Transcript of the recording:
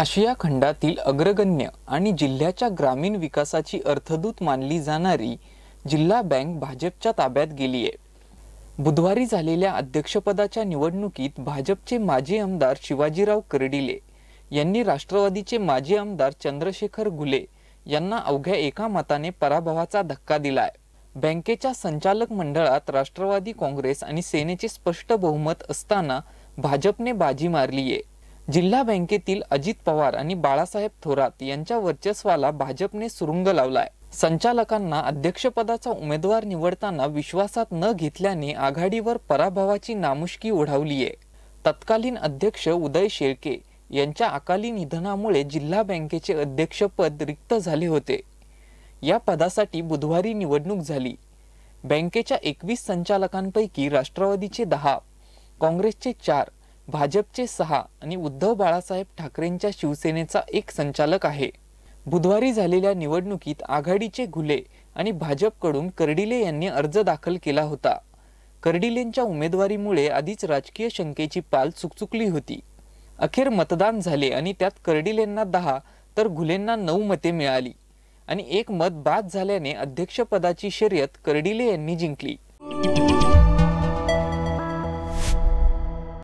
आशिया खंडातील अग्रगण्य आणि जिल्ह्याच्या ग्रामीण विकासाची अर्थदूत मानली जाणारी जिल्हा बँक भाजपच्या ताब्यात गेली आहे बुधवारी झालेल्या अध्यक्षपदाच्या निवडणुकीत भाजपचे माजी आमदार शिवाजीराव कर्डिले यांनी राष्ट्रवादीचे माजी आमदार चंद्रशेखर गुले यांना अवघ्या एका मताने पराभवाचा धक्का दिलाय बँकेच्या संचालक मंडळात राष्ट्रवादी काँग्रेस आणि सेनेचे स्पष्ट बहुमत असताना भाजपने बाजी मारलीये जिल्हा बँकेतील अजित पवार आणि बाळासाहेब थोरात यांच्या वर्चस्वाला भाजपने सुरुंग लावलाय संचालकांना अध्यक्षपदाचा उमेदवार निवडताना विश्वासात न घेतल्याने आघाडीवर पराभवाची नामुष्की ओढावलीय तत्कालीन अध्यक्ष उदय शेळके यांच्या अकाली निधनामुळे जिल्हा बँकेचे अध्यक्षपद रिक्त झाले होते या पदासाठी बुधवारी निवडणूक झाली बँकेच्या एकवीस संचालकांपैकी राष्ट्रवादीचे दहा काँग्रेसचे चार भाजपचे सहा आणि उद्धव बाळासाहेब ठाकरेंच्या शिवसेनेचा एक संचालक आहे बुधवारी झालेल्या निवडणुकीत आघाडीचे घुले आणि भाजपकडून कर्डिले यांनी अर्ज दाखल केला होता कर्डिलेंच्या उमेदवारीमुळे आधीच राजकीय शंकेची पाल चुकचुकली होती अखेर मतदान झाले आणि त्यात कर्डिलेंना दहा तर घुलेंना नऊ मते मिळाली आणि एक मत बाद झाल्याने अध्यक्षपदाची शर्यत कर्डिले यांनी जिंकली